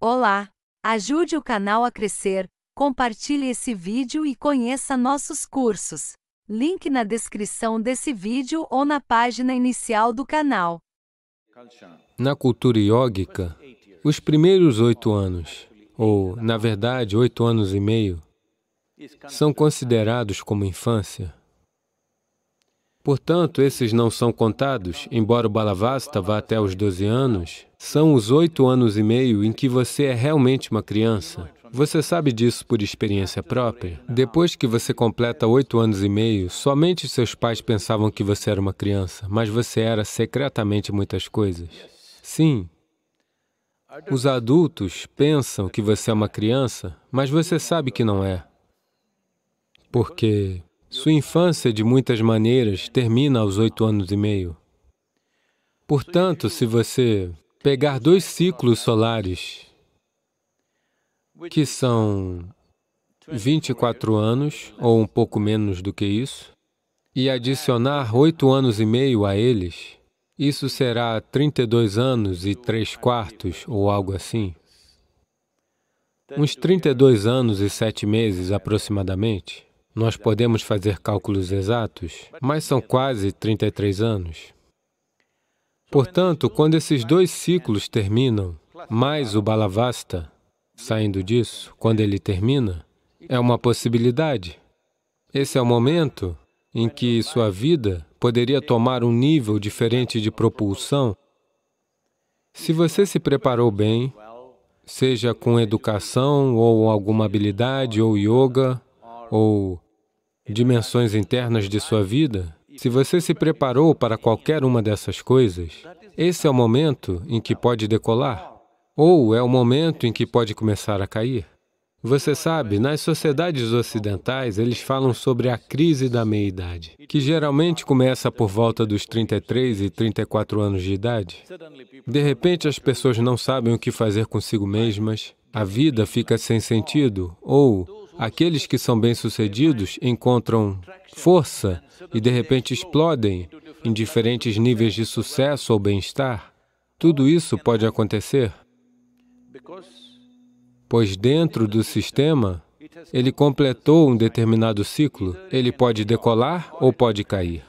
Olá! Ajude o canal a crescer, compartilhe esse vídeo e conheça nossos cursos. Link na descrição desse vídeo ou na página inicial do canal. Na cultura iógica, os primeiros oito anos, ou, na verdade, oito anos e meio, são considerados como infância. Portanto, esses não são contados, embora o Balavasta vá até os 12 anos, são os oito anos e meio em que você é realmente uma criança. Você sabe disso por experiência própria. Depois que você completa oito anos e meio, somente seus pais pensavam que você era uma criança, mas você era secretamente muitas coisas. Sim, os adultos pensam que você é uma criança, mas você sabe que não é. Porque sua infância, de muitas maneiras, termina aos oito anos e meio. Portanto, se você pegar dois ciclos solares, que são 24 anos, ou um pouco menos do que isso, e adicionar oito anos e meio a eles, isso será 32 anos e três quartos, ou algo assim. Uns 32 anos e sete meses, aproximadamente. Nós podemos fazer cálculos exatos, mas são quase 33 anos. Portanto, quando esses dois ciclos terminam, mais o Balavasta, saindo disso, quando ele termina, é uma possibilidade. Esse é o momento em que sua vida poderia tomar um nível diferente de propulsão. Se você se preparou bem, seja com educação ou alguma habilidade ou yoga ou dimensões internas de sua vida, se você se preparou para qualquer uma dessas coisas, esse é o momento em que pode decolar, ou é o momento em que pode começar a cair. Você sabe, nas sociedades ocidentais, eles falam sobre a crise da meia-idade, que geralmente começa por volta dos 33 e 34 anos de idade. De repente, as pessoas não sabem o que fazer consigo mesmas, a vida fica sem sentido, ou Aqueles que são bem-sucedidos encontram força e de repente explodem em diferentes níveis de sucesso ou bem-estar. Tudo isso pode acontecer, pois dentro do sistema, ele completou um determinado ciclo. Ele pode decolar ou pode cair.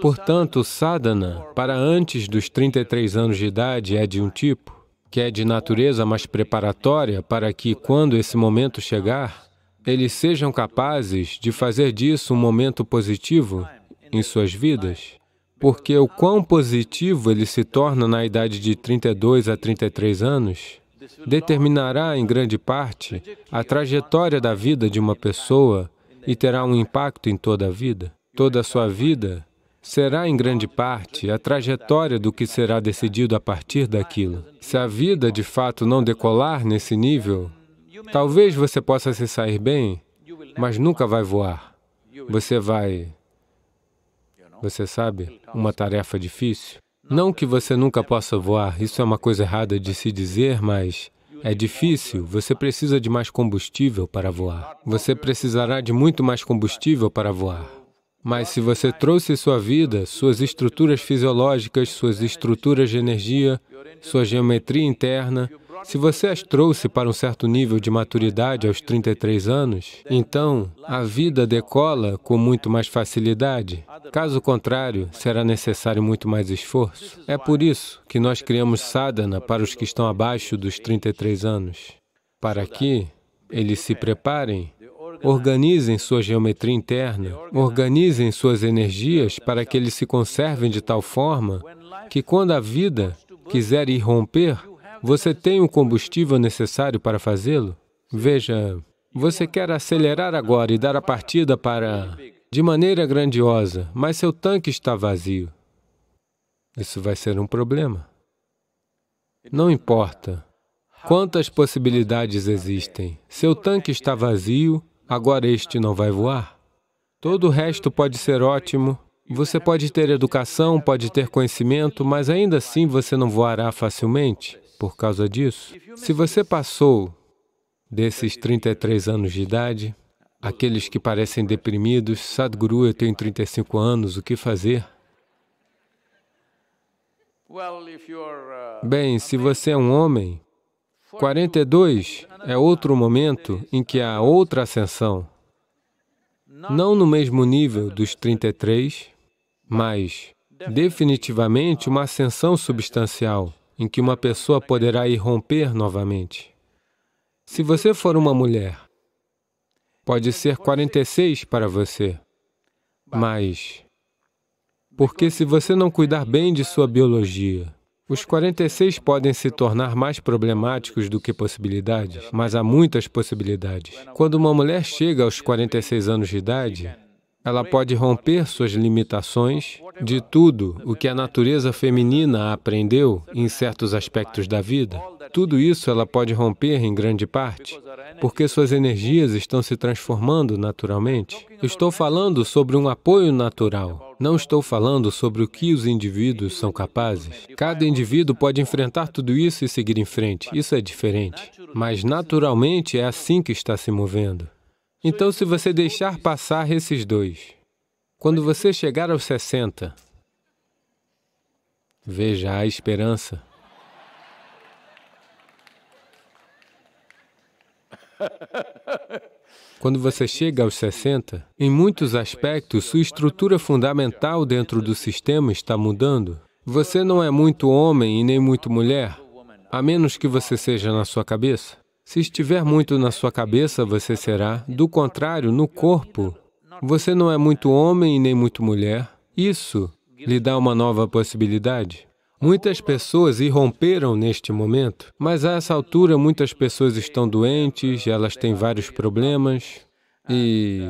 Portanto, sadhana, para antes dos 33 anos de idade, é de um tipo, que é de natureza mais preparatória para que, quando esse momento chegar, eles sejam capazes de fazer disso um momento positivo em suas vidas. Porque o quão positivo ele se torna na idade de 32 a 33 anos determinará, em grande parte, a trajetória da vida de uma pessoa e terá um impacto em toda a vida. Toda a sua vida será em grande parte a trajetória do que será decidido a partir daquilo. Se a vida de fato não decolar nesse nível, talvez você possa se sair bem, mas nunca vai voar. Você vai... Você sabe, uma tarefa difícil. Não que você nunca possa voar, isso é uma coisa errada de se dizer, mas é difícil, você precisa de mais combustível para voar. Você precisará de muito mais combustível para voar. Mas se você trouxe sua vida, suas estruturas fisiológicas, suas estruturas de energia, sua geometria interna, se você as trouxe para um certo nível de maturidade aos 33 anos, então a vida decola com muito mais facilidade. Caso contrário, será necessário muito mais esforço. É por isso que nós criamos sadhana para os que estão abaixo dos 33 anos, para que eles se preparem Organizem sua geometria interna, organizem suas energias para que eles se conservem de tal forma que quando a vida quiser irromper, você tem o combustível necessário para fazê-lo? Veja, você quer acelerar agora e dar a partida para... de maneira grandiosa, mas seu tanque está vazio. Isso vai ser um problema. Não importa quantas possibilidades existem. Seu tanque está vazio agora este não vai voar. Todo o resto pode ser ótimo, você pode ter educação, pode ter conhecimento, mas ainda assim você não voará facilmente por causa disso. Se você passou desses 33 anos de idade, aqueles que parecem deprimidos, Sadhguru, eu tenho 35 anos, o que fazer? Uh, Bem, se você é um homem, 42 é outro momento em que há outra ascensão, não no mesmo nível dos 33, mas definitivamente uma ascensão substancial, em que uma pessoa poderá irromper novamente. Se você for uma mulher, pode ser 46 para você, mas... Porque se você não cuidar bem de sua biologia, os 46 podem se tornar mais problemáticos do que possibilidades, mas há muitas possibilidades. Quando uma mulher chega aos 46 anos de idade, ela pode romper suas limitações de tudo o que a natureza feminina aprendeu em certos aspectos da vida. Tudo isso ela pode romper em grande parte, porque suas energias estão se transformando naturalmente. Estou falando sobre um apoio natural não estou falando sobre o que os indivíduos são capazes. Cada indivíduo pode enfrentar tudo isso e seguir em frente. Isso é diferente. Mas, naturalmente, é assim que está se movendo. Então, se você deixar passar esses dois, quando você chegar aos 60, veja a esperança. Quando você chega aos 60, em muitos aspectos, sua estrutura fundamental dentro do sistema está mudando. Você não é muito homem e nem muito mulher, a menos que você seja na sua cabeça. Se estiver muito na sua cabeça, você será. Do contrário, no corpo, você não é muito homem e nem muito mulher. Isso lhe dá uma nova possibilidade. Muitas pessoas irromperam neste momento, mas a essa altura muitas pessoas estão doentes, elas têm vários problemas e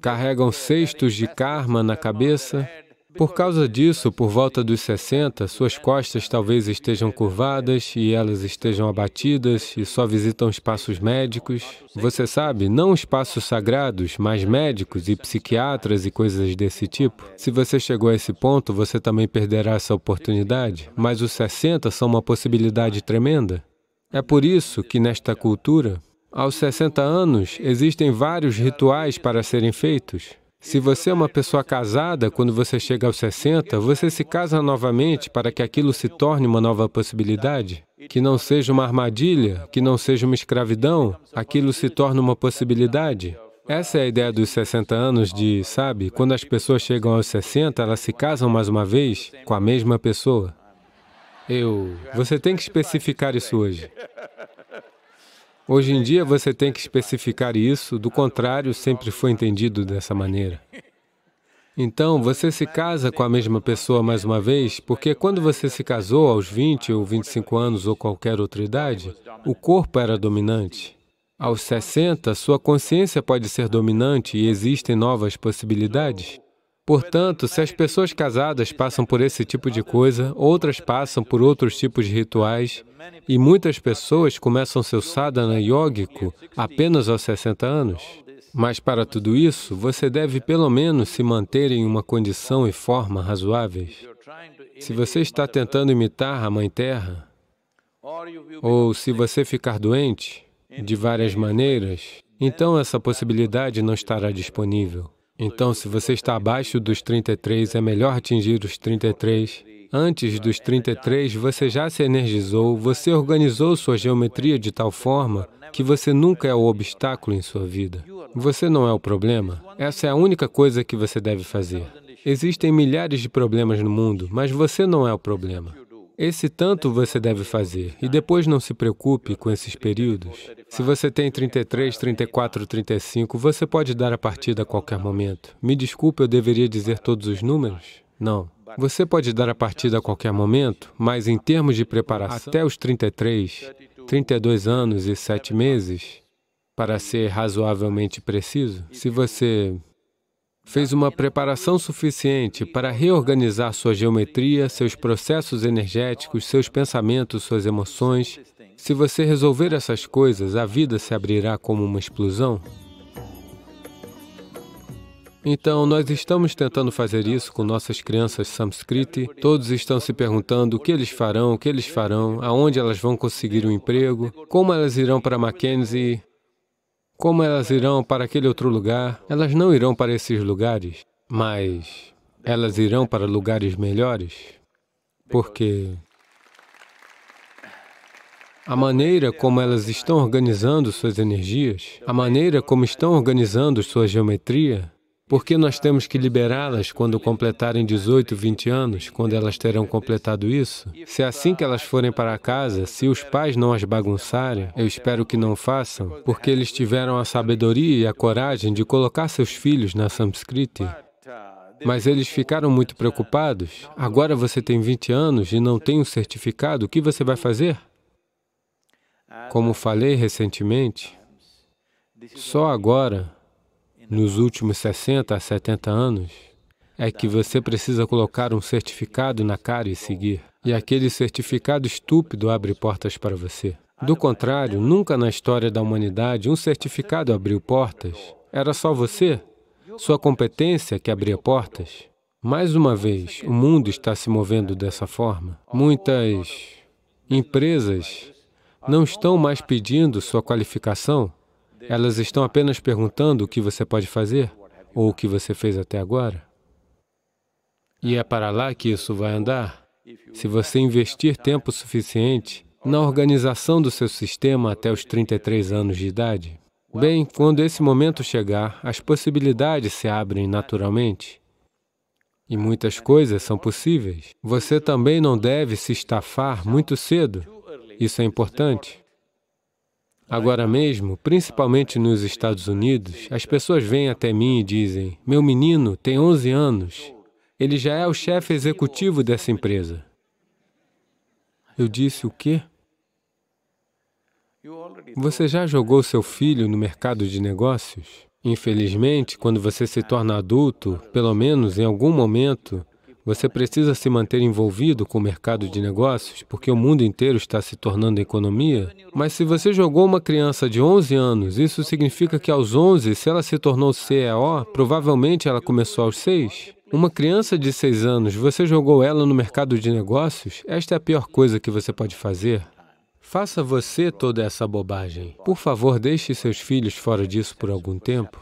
carregam cestos de karma na cabeça por causa disso, por volta dos 60, suas costas talvez estejam curvadas e elas estejam abatidas e só visitam espaços médicos. Você sabe, não espaços sagrados, mas médicos e psiquiatras e coisas desse tipo. Se você chegou a esse ponto, você também perderá essa oportunidade, mas os 60 são uma possibilidade tremenda. É por isso que nesta cultura, aos 60 anos, existem vários rituais para serem feitos. Se você é uma pessoa casada, quando você chega aos 60, você se casa novamente para que aquilo se torne uma nova possibilidade? Que não seja uma armadilha, que não seja uma escravidão, aquilo se torna uma possibilidade. Essa é a ideia dos 60 anos de, sabe, quando as pessoas chegam aos 60, elas se casam mais uma vez com a mesma pessoa. Eu... Você tem que especificar isso hoje. Hoje em dia você tem que especificar isso, do contrário, sempre foi entendido dessa maneira. Então, você se casa com a mesma pessoa mais uma vez, porque quando você se casou aos 20 ou 25 anos ou qualquer outra idade, o corpo era dominante. Aos 60, sua consciência pode ser dominante e existem novas possibilidades. Portanto, se as pessoas casadas passam por esse tipo de coisa, outras passam por outros tipos de rituais, e muitas pessoas começam seu sadhana yógico apenas aos 60 anos. Mas para tudo isso, você deve pelo menos se manter em uma condição e forma razoáveis. Se você está tentando imitar a Mãe Terra, ou se você ficar doente, de várias maneiras, então essa possibilidade não estará disponível. Então, se você está abaixo dos 33, é melhor atingir os 33. Antes dos 33, você já se energizou, você organizou sua geometria de tal forma que você nunca é o obstáculo em sua vida. Você não é o problema. Essa é a única coisa que você deve fazer. Existem milhares de problemas no mundo, mas você não é o problema. Esse tanto você deve fazer, e depois não se preocupe com esses períodos. Se você tem 33, 34, 35, você pode dar a partida a qualquer momento. Me desculpe, eu deveria dizer todos os números? Não. Você pode dar a partida a qualquer momento, mas em termos de preparação, até os 33, 32 anos e 7 meses, para ser razoavelmente preciso, se você fez uma preparação suficiente para reorganizar sua geometria, seus processos energéticos, seus pensamentos, suas emoções. Se você resolver essas coisas, a vida se abrirá como uma explosão. Então, nós estamos tentando fazer isso com nossas crianças Samskriti. Todos estão se perguntando o que eles farão, o que eles farão, aonde elas vão conseguir um emprego, como elas irão para Mackenzie, como elas irão para aquele outro lugar? Elas não irão para esses lugares, mas elas irão para lugares melhores, porque a maneira como elas estão organizando suas energias, a maneira como estão organizando sua geometria, por que nós temos que liberá-las quando completarem 18, 20 anos, quando elas terão completado isso? Se assim que elas forem para casa, se os pais não as bagunçarem, eu espero que não façam, porque eles tiveram a sabedoria e a coragem de colocar seus filhos na Samskriti. Mas eles ficaram muito preocupados. Agora você tem 20 anos e não tem um certificado, o que você vai fazer? Como falei recentemente, só agora nos últimos 60 a 70 anos é que você precisa colocar um certificado na cara e seguir. E aquele certificado estúpido abre portas para você. Do contrário, nunca na história da humanidade um certificado abriu portas. Era só você, sua competência que abria portas. Mais uma vez, o mundo está se movendo dessa forma. Muitas empresas não estão mais pedindo sua qualificação, elas estão apenas perguntando o que você pode fazer ou o que você fez até agora. E é para lá que isso vai andar. Se você investir tempo suficiente na organização do seu sistema até os 33 anos de idade, bem, quando esse momento chegar, as possibilidades se abrem naturalmente. E muitas coisas são possíveis. Você também não deve se estafar muito cedo. Isso é importante. Agora mesmo, principalmente nos Estados Unidos, as pessoas vêm até mim e dizem, meu menino tem 11 anos, ele já é o chefe executivo dessa empresa. Eu disse, o quê? Você já jogou seu filho no mercado de negócios? Infelizmente, quando você se torna adulto, pelo menos em algum momento, você precisa se manter envolvido com o mercado de negócios, porque o mundo inteiro está se tornando economia. Mas se você jogou uma criança de 11 anos, isso significa que aos 11, se ela se tornou CEO, provavelmente ela começou aos 6. Uma criança de 6 anos, você jogou ela no mercado de negócios? Esta é a pior coisa que você pode fazer. Faça você toda essa bobagem. Por favor, deixe seus filhos fora disso por algum tempo.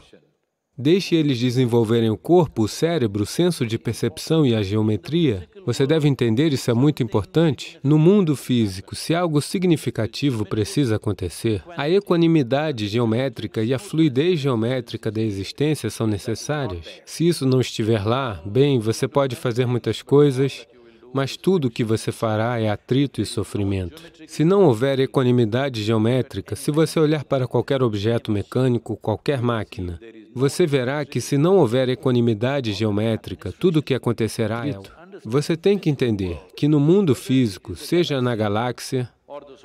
Deixe eles desenvolverem o corpo, o cérebro, o senso de percepção e a geometria. Você deve entender isso é muito importante. No mundo físico, se algo significativo precisa acontecer, a equanimidade geométrica e a fluidez geométrica da existência são necessárias. Se isso não estiver lá, bem, você pode fazer muitas coisas, mas tudo o que você fará é atrito e sofrimento. Se não houver equanimidade geométrica, se você olhar para qualquer objeto mecânico, qualquer máquina, você verá que se não houver equanimidade geométrica, tudo o que acontecerá é... Você tem que entender que no mundo físico, seja na galáxia,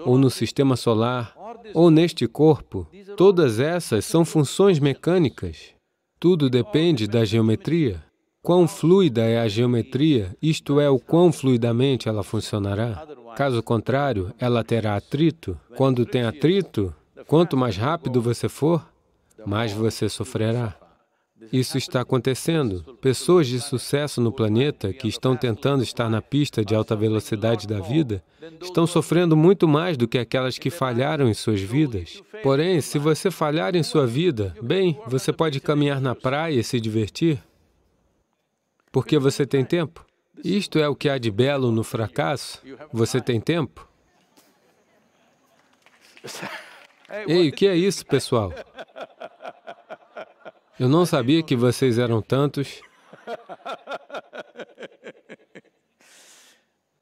ou no sistema solar, ou neste corpo, todas essas são funções mecânicas. Tudo depende da geometria. Quão fluida é a geometria, isto é, o quão fluidamente ela funcionará. Caso contrário, ela terá atrito. Quando tem atrito, quanto mais rápido você for, mais você sofrerá. Isso está acontecendo. Pessoas de sucesso no planeta que estão tentando estar na pista de alta velocidade da vida estão sofrendo muito mais do que aquelas que falharam em suas vidas. Porém, se você falhar em sua vida, bem, você pode caminhar na praia e se divertir, porque você tem tempo. Isto é o que há de belo no fracasso. Você tem tempo? Ei, o que é isso, pessoal? Eu não sabia que vocês eram tantos.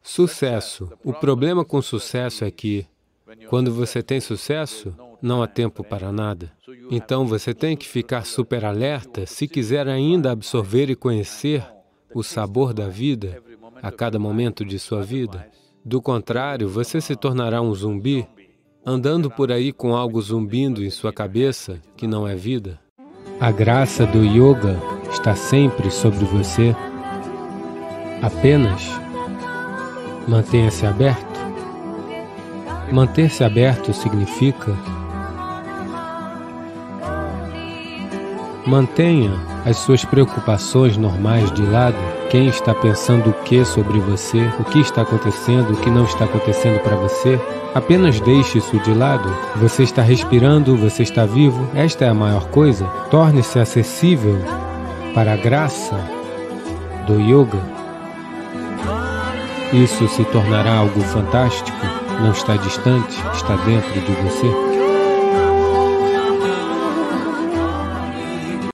Sucesso. O problema com sucesso é que, quando você tem sucesso, não há tempo para nada. Então você tem que ficar super alerta se quiser ainda absorver e conhecer o sabor da vida a cada momento de sua vida. Do contrário, você se tornará um zumbi, andando por aí com algo zumbindo em sua cabeça que não é vida. A graça do yoga está sempre sobre você. Apenas mantenha-se aberto. Manter-se aberto significa mantenha as suas preocupações normais de lado, quem está pensando o que sobre você, o que está acontecendo, o que não está acontecendo para você, apenas deixe isso de lado. Você está respirando, você está vivo, esta é a maior coisa. Torne-se acessível para a graça do yoga. Isso se tornará algo fantástico, não está distante, está dentro de você.